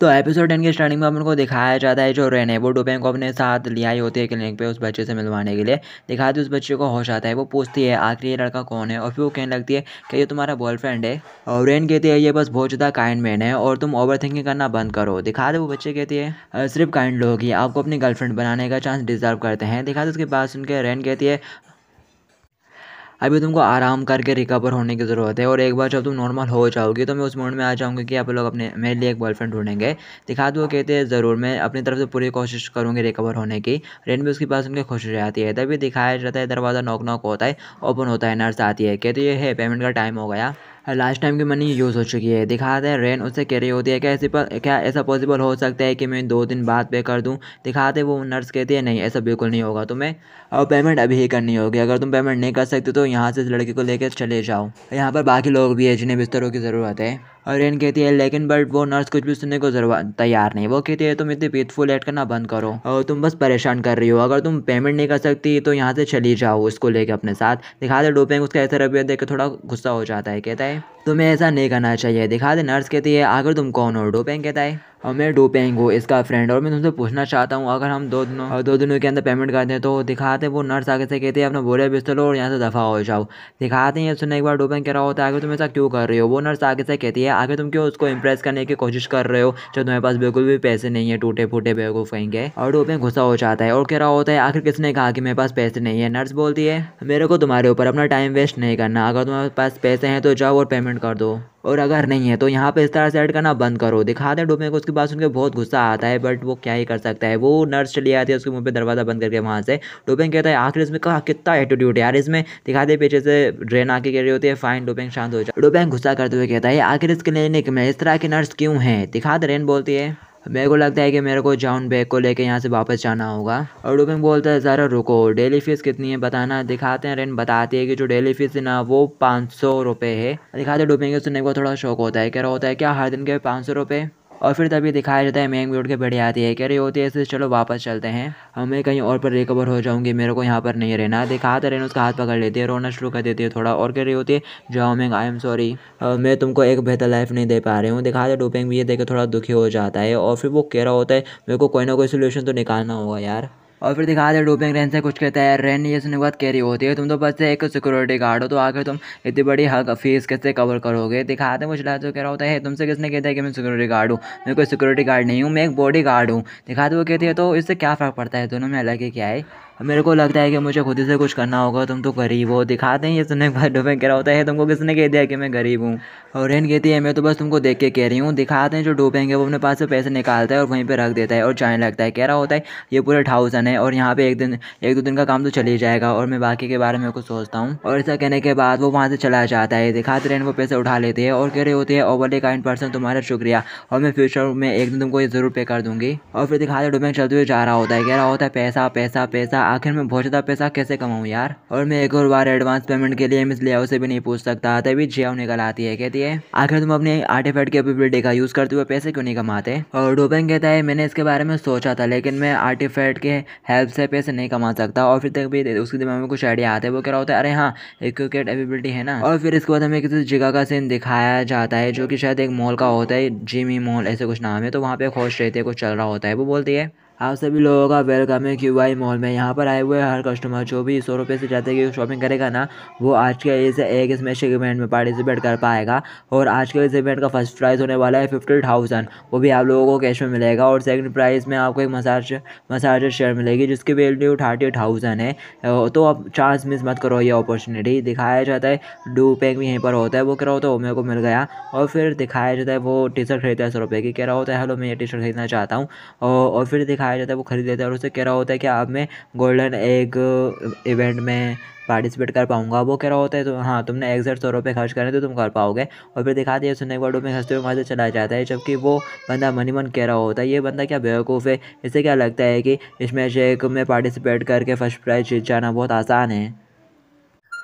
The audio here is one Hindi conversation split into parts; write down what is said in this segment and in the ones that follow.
तो एपिसोड टेन के स्टार्टिंग में उनको दिखाया जाता है जो रेन है वो डोपेन को अपने साथ लिया ही होती है क्लिनिक पे उस बच्चे से मिलवाने के लिए दिखाते उस बच्चे को होश आता है वो पूछती है आखिर ये लड़का कौन है और फिर वो कहने लगती है कि ये तुम्हारा बॉयफ्रेंड है और रेन कहती है ये बस बहुत ज़्यादा काइंड मैन है और तुम ओवर थिंकिंग करना बंद करो दिखा दे वो बच्चे कहती है सिर्फ काइंड लोग ही आपको अपनी गर्लफ्रेंड बनाने का चांस डिजर्व करते हैं दिखा दे उसके बाद उनके रेन कहती है अभी तुमको आराम करके रिकवर होने की ज़रूरत है और एक बार जब तुम नॉर्मल हो जाओगे तो मैं उस मोड में आ जाऊँगी कि आप लोग अपने मेरे लिए एक बॉयफ्रेंड ढूंढेंगे दिखा दो कहते हैं ज़रूर मैं अपनी तरफ से पूरी कोशिश करूँगी रिकवर होने की रेन भी उसके पास उनकी खुशी रहती है तभी दिखाया जाता है दरवाज़ा नॉक नॉक होता है ओपन होता है नर्स आती है कहते ये है पेमेंट का टाइम हो गया लास्ट टाइम की मनी यूज़ हो चुकी है दिखाते हैं रेन उससे कैरी होती है क्या ऐसी क्या ऐसा पॉसिबल हो सकता है कि मैं दो दिन बाद पे कर दूँ दिखाते वो नर्स कहती है नहीं ऐसा बिल्कुल नहीं होगा तुम्हें और पेमेंट अभी ही करनी होगी अगर तुम पेमेंट नहीं कर सकते तो यहाँ से इस लड़के को लेकर चले जाओ यहाँ पर बाकी लोग भी है जिन्हें बिस्तरों की ज़रूरत है और रेन कहती है लेकिन बट वो नर्स कुछ भी सुनने को जरूर तैयार नहीं वो कहती है तुम इतनी पीथफुल एड करना बंद करो और तुम बस परेशान कर रही हो अगर तुम पेमेंट नहीं कर सकती तो यहाँ से चली जाओ उसको लेके अपने साथ दिखा दे डोपेंग उसका ऐसा रवैया देख के थोड़ा गुस्सा हो जाता है कहता है तुम्हें ऐसा नहीं करना चाहिए दिखा दे नर्स कहती है अगर तुम कौन हो डोपेंग कहता है और मैं डोपेंग हूँ इसका फ्रेंड और मैं तुमसे पूछना चाहता हूँ अगर हम दो दिनों दो दिनों के अंदर पेमेंट करते हैं तो दिखाते हैं वो नर्स आगे से कहते हैं अपना बोले बिस्तर लो और यहाँ से दफ़ा हो जाओ दिखाते हैं सुनने एक बार डोपेंग कह रहा होता है आगे तुम ऐसा क्यों कर रहे हो वो नर्स आगे से कहती है आगे तुम क्यों उसको इम्प्रेस करने की कोशिश कर रहे हो जो तुम्हारे पास बिल्कुल भी पैसे नहीं है टूटे फूटे बेवकूफ़ कहेंगे और डोपेंग गुस्सा हो जाता है और कह रहा होता है आखिर किसने कहा कि मेरे पास पैसे नहीं है नर्स बोलती है मेरे को तुम्हारे ऊपर अपना टाइम वेस्ट नहीं करना अगर तुम्हारे पास पैसे हैं तो जाओ और पेमेंट कर दो और अगर नहीं है तो यहाँ पे इस तरह से ऐड करना बंद करो दिखा दे डोमे को उसके पास उनके बहुत गुस्सा आता है बट वो क्या ही कर सकता है वो नर्स चली आती है उसके मुंह पे दरवाज़ा बंद करके वहाँ से डोपिंग कहता है आखिर इसमें कहा कितना एटीट्यूड है यार इसमें दिखा दे पीछे से ड्रेन आके कह रही होती है फाइन डोपिंग शांत हो जाए डोपिंग गुस्सा करते हुए कहता है आखिर इस क्लिनिक में इस तरह की नर्स क्यों है दे रेन बोलती है मेरे को लगता है कि मेरे को जाउन बैग को लेके यहाँ से वापस जाना होगा और डुबिंग बोलता है ज़रा रुको डेली फीस कितनी है बताना दिखाते हैं रेन बताती है कि जो डेली फीस है ना वो पाँच सौ रुपये है दिखाते डुबिंग सुनने को थोड़ा शौक होता है कह रहा होता है क्या हर दिन के पाँच सौ रुपये और फिर तभी दिखाया जाता है मैंग भी उठ के बैठ जाती है कह रही होती है चलो वापस चलते हैं हमें कहीं और पर रिकवर हो जाऊंगी मेरे को यहाँ पर नहीं रहना दिखाते तो रहना उसका हाथ पकड़ लेती है रोना शुरू कर देती है थोड़ा और कह रही होती है जाओ मैंग आई एम सॉरी मैं तुमको एक बेहतर लाइफ नहीं दे पा रही हूँ दिखाते डोपेंग भी ये देखे थोड़ा दुखी हो जाता है और फिर वो कह रहा होता है मेरे को कोई ना कोई सोल्यूशन तो निकालना होगा यार और फिर दिखा दे डोपिंग रेन से कुछ कहता है रेन ये सुनने के बाद कैरी होती है तुम तो बस एक सिक्योरिटी गार्ड हो तो आखिर तुम इतनी बड़ी हक फीस कैसे कवर करोगे दिखा दे मुझे तो कह रहा होता है तुमसे किसने कहता है कि मैं सिक्योरिटी गार्ड हूँ मैं कोई सिक्योरिटी गार्ड नहीं हूँ मैं एक बॉडी गार्ड हूँ दिखा दे वो कहती है तो इससे क्या फ़र्क पड़ता है दोनों में अलग ही क्या है मेरे को लगता है कि मुझे खुद से कुछ करना होगा तुम तो गरीब हो दिखाते हैं ये सुनने के बाद डोबेंग कह रहा होता है तुमको किसने कह दिया कि मैं गरीब हूँ और रेन कहती है मैं तो बस तुमको देख के कह रही हूँ दिखाते हैं जो डूबेंगे वो अपने पास से पैसे निकालता है और वहीं पर रख देता है और जाने लगता है कह रहा होता है ये पूरे ठाउसन है और यहाँ पर एक दिन एक दो दिन का काम तो ही जाएगा और मैं बाकी के बारे में कुछ सोचता हूँ और ऐसा कहने के बाद वो वहाँ से चला जाता है दिखाते रेन वो पैसे उठा लेते हैं और कह रहे होते हैं ओवर ए काइंड पर्सन तुम्हारा शुक्रिया और मैं फ्यूचर में एक दिन तुमको ये ज़रूर पे कर दूँगी और फिर दिखाते डोबेंग चलते हुए जा रहा होता है कह रहा होता है पैसा पैसा पैसा आखिर मैं बहुत ज़्यादा पैसा कैसे कमाऊँ यार और मैं एक और बार एडवांस पेमेंट के लिए मिस लिया से भी नहीं पूछ सकता तभी जियाओ निकल आती है कहती है आखिर तुम अपनी की कैपेबिलिटी का यूज़ करते हुए पैसे क्यों नहीं कमाते और डोबेंग कहता है मैंने इसके बारे में सोचा था लेकिन मैं आर्टिफेट के हेल्प से पैसे नहीं कमा सकता और फिर तक भी उसके दिमाग में कुछ आइडिया आता है वो कह रहा होता है अरे हाँ एक क्रिकेट एबिलिटी है ना और फिर इसके बाद हमें किसी जगह का सीन दिखाया जाता है जो कि शायद एक मॉल का होता है जिमी मॉल ऐसे कुछ नाम है तो वहाँ पे खोश रहते कुछ चल रहा होता है वो बोलती है आप सभी लोगों का वेलकम है क्यू आई मॉल में यहाँ पर आए हुए हर कस्टमर जो भी सौ रुपये से ज़्यादा की शॉपिंग करेगा ना वो आज के इस एक इसमें इवेंट में पार्टिसिपेट कर पाएगा और आज के इस इवेंट का फर्स्ट प्राइज़ होने वाला है फिफ्टी थाउजेंड वो भी आप लोगों को कैश में मिलेगा और सेकंड प्राइज़ में आपको एक मसाज मसाजर शेयर मिलेगी जिसकी वैल्यू थर्टी थाउजेंड है तो आप चांस मिस मत करो ये अपॉर्चुनिटी दिखाया जाता है डू पैक भी यहीं पर होता है वो कह रहा होता है वो मेरे को मिल गया और फिर दिखाया जाता है वो टी शर्ट खरीदता है सौ रुपये की कह रहा होता है हेलो मैं ये टी शर्ट खरीदना चाहता हूँ और फिर दिखाया दिखाया जाता है वो ख़रीद लेता है और उससे कह रहा होता है कि आप मैं गोल्डन एग इवेंट में पार्टिसिपेट कर पाऊंगा वो कह रहा होता है तो हाँ तुमने एग्जैक्ट सौ रुपये खर्च करें तो तुम कर पाओगे और फिर दिखा दिया सुनने के बाद में हंसते हुए वहाँ से चला जाता है जबकि वो बंदा मनी मन कह रहा होता है ये बंदा क्या बेवकूफ़ है इससे क्या लगता है कि इस मैच में पार्टिसिपेट करके फर्स्ट प्राइज़ जीत जाना बहुत आसान है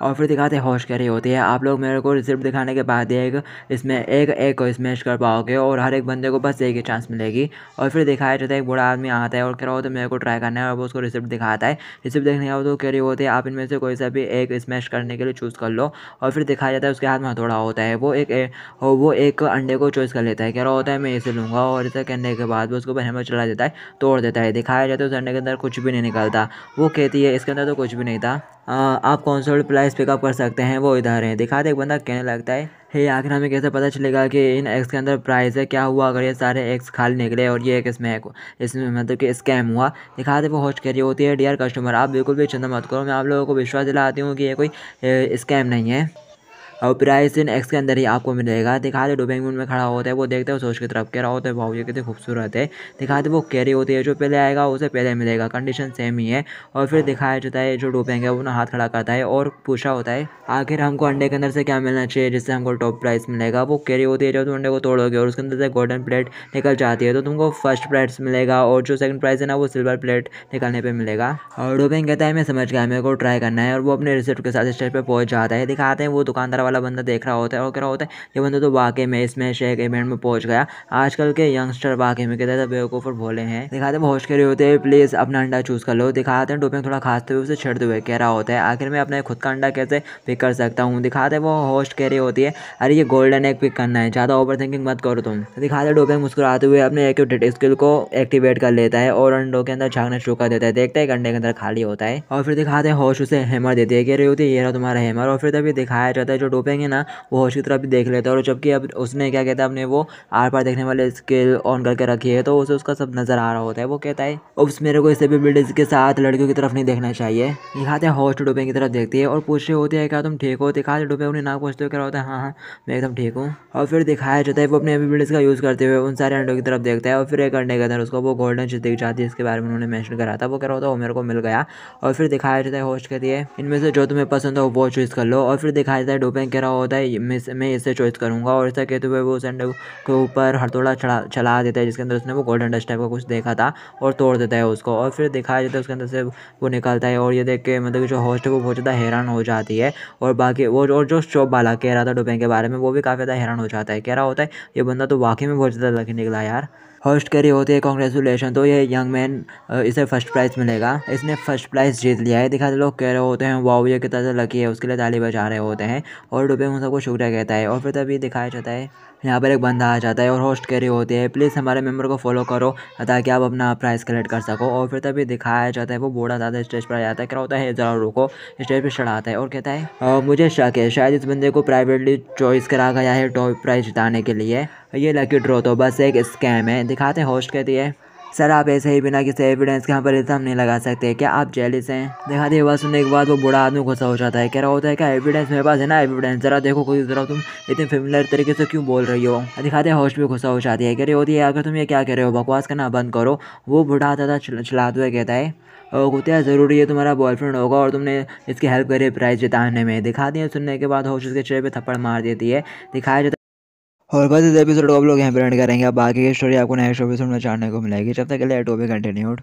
और फिर दिखाते होश कैरी होती है आप लोग मेरे को रिसिप्ट दिखाने के बाद एक इसमें एक एक को स्मैश कर पाओगे और हर एक बंदे को बस एक ही चांस मिलेगी और फिर दिखाया जाता है एक बड़ा आदमी आता है और कह रहा होता है मेरे को ट्राई करना है और वो उसको रिसिप्ट दिखाता है रिसिप्ट देखने का तो कैरी होती है आप इनमें से कोई सा भी एक स्मैश करने के लिए चूज़ कर लो और फिर दिखाया जाता है उसके हाथ में हथौड़ा होता है वो एक वो एक अंडे को चॉइस कर लेता है कह रहा होता है मैं इसे लूँगा और इसे कहने के बाद वो उसको बहन में चला देता है तोड़ देता है दिखाया जाता है उस अंडे के अंदर कुछ भी नहीं निकलता वो कहती है इसके अंदर तो कुछ भी नहीं था आप कौन सा प्लाइस पिकअप कर सकते हैं वो इधर है दिखा दे एक बंदा कहने लगता है हे आखिर हमें कैसे पता चलेगा कि इन एक्स के अंदर प्राइस है क्या हुआ अगर ये सारे एक्स खाली निकले और ये एक इसमें है इसमें मतलब कि स्कैम हुआ दिखा दे वो होस्ट करिए होती है डियर कस्टमर आप बिल्कुल भी चिंता मत करो मैं आप लोगों को विश्वास दिलाती हूँ कि ये कोई स्कैम नहीं है और प्राइस इन एक्स के अंदर ही आपको मिलेगा दिखा दे डुबेंग में खड़ा होता है वो देखते हैं सोच की तरफ कह रहा होता है भाव ये कितनी खूबसूरत है दिखा दे वो कैरी होती है जो पहले आएगा उसे पहले मिलेगा कंडीशन सेम ही है और फिर दिखाया जाता है जो डुबेंगे वो ना हाथ खड़ा करता है और पूछा होता है आखिर हमको अंडे के अंदर से क्या मिलना चाहिए जिससे हमको टॉप प्राइस मिलेगा वो कैरी होती है जब तुम अंडे को तोड़ोगे और उसके अंदर से गोल्डन प्लेट निकल जाती है तो तुमको फर्स्ट प्राइस मिलेगा और जो सेकंड प्राइस है ना वो सिल्वर प्लेट निकालने पर मिलेगा और डोबेंग कहता है मैं समझ गया मेरे को ट्राई करना है और वो अपने रिसिप्ट के साथ स्टेज पर पहुंच जाता है दिखाते हैं वो दुकानदार वाला बंदा देख रहा होता है और कह रहा होता है ये बंदा तो वाकई में इसमें शेख इवेंट में पहुंच गया आजकल के यंगस्टर वाकई में कहते हैं बेवकूफ़ और भोले हैं दिखाते के रहे होते हैं प्लीज़ अपना अंडा चूज़ कर लो दिखाते हैं डोपिंग थोड़ा खाते हुए उसे छेड़ते हुए कह रहा होता है आखिर मैं अपने खुद का अंडा कैसे पिक कर सकता हूँ दिखाते वो होस्ट कह रही होती है अरे ये गोल्डन एग पिक करना है ज़्यादा ओवर थिंकिंग मत करो तुम दिखाते डोपिंग मुस्कुराते हुए अपने एक्यूटेड स्किल को एक्टिवेट कर लेता है और अंडो के अंदर झाँकना शुरू कर देता है देखते हैं अंडे के अंदर खाली होता है और फिर दिखाते हैं होश उसे हेमर देती है कह रही होती है ये रहा तुम्हारा हेमर और फिर तभी दिखाया जाता है जो डोपेंगे ना वो होश की तरफ भी देख लेता है और जबकि अब उसने क्या कहता है अपने वो आर पार देखने वाले स्किल ऑन करके रखी है तो उसे उसका सब नज़र आ रहा होता है वो कहता है उस मेरे को इसे भी बिल्डिंग के साथ लड़कियों की तरफ नहीं देखना चाहिए दिखाते हैं होस्ट डोपेंग की तरफ देखती है और पूछ रही होती है क्या तुम ठीक हो दिखाते डोपेंग उन्हें ना पूछते हो क्या होता है हाँ हाँ मैं एकदम ठीक हूँ और फिर दिखाया जाता है वो अपने एबिलिटीज़ का यूज़ करते हुए उन सारे अंडों की तरफ देखता है और फिर एक अंडे के अंदर उसको वो गोल्डन चीज़ दिख जाती है इसके बारे में उन्होंने मैंशन करा था वो कह रहा होता है वो मेरे को मिल गया और फिर दिखाया जाता है होस्ट कहती है इनमें से जो तुम्हें पसंद हो वो चूज़ कर लो और फिर दिखाया जाता है डोपेंग पानी गिरा होता है मैं इसे चॉइस करूँगा और ऐसा कहते हुए वो उस अंडे के ऊपर हथौड़ा चढ़ा चला देता है जिसके अंदर उसने वो गोल्डन डस्ट टाइप का कुछ देखा था और तोड़ देता है उसको और फिर दिखाया जाता है उसके अंदर से वो निकलता है और ये देख के मतलब जो होस्ट है वो बहुत ज़्यादा हैरान हो जाती है और बाकी वो और जो शॉप वाला कह रहा था डुबेन के बारे में वो भी काफ़ी ज़्यादा हैरान हो जाता है कह रहा होता है ये बंदा तो वाकई में बहुत ज़्यादा लकी निकला यार होस्ट करी होती है कॉन्ग्रेचुलेशन तो ये यंग मैन इसे फर्स्ट प्राइज़ मिलेगा इसने फर्स्ट प्राइज़ जीत लिया है दिखाते लोग कह रहे होते हैं वाओ ये कितना लकी तो है उसके लिए ताली बजा रहे होते हैं और डुबे उन सबको शुक्रिया कहता है और फिर तभी दिखाया जाता है यहाँ पर एक बंदा आ जाता है और होस्ट कैरी होती है प्लीज़ हमारे मेम्बर को फॉलो करो ताकि आप अपना प्राइस कलेक्ट कर सको और फिर तभी दिखाया जाता है वो बूढ़ा दादा स्टेज पर आ जाता है क्या होता है ज़रा रुको स्टेज पर चढ़ाता है और कहता है मुझे शक है शायद इस बंदे को प्राइवेटली चॉइस करा गया है टॉप प्राइज जिताने के लिए ये लकी ड्रॉ तो बस एक स्कैम है दिखाते हैं होस्ट कहती है सर आप ऐसे ही बिना किसी एविडेंस के यहाँ पर इल्ज़ाम नहीं लगा सकते क्या आप जेलिस हैं दिखा दिए बात सुनने के बाद वो बुरा आदमी गुस्सा हो जाता है कह रहा होता है क्या एविडेंस मेरे पास है ना एविडेंस ज़रा देखो खुद ज़रा तुम इतने फेमिलर तरीके से क्यों बोल रही हो दिखाते होस्ट भी गुस्सा हो जाती है कह रही होती है अगर तुम ये क्या कह रहे हो बकवास करना बंद करो वो बुरा आता था चलाते हुए कहता है कुतिया ज़रूरी है तुम्हारा बॉयफ्रेंड होगा और तुमने इसकी हेल्प करी प्राइज़ जिताने में दिखा दिए सुनने के बाद होश उसके चेहरे पर थप्पड़ मार देती है दिखाया जाता और बस इस एपिसोड को आप लोग यहाँ पर एंड करेंगे बाकी की स्टोरी आपको नेक्स्ट एपिसोड में जानने को मिलेगी जब तक के लिए टू बी कंटिन्यूड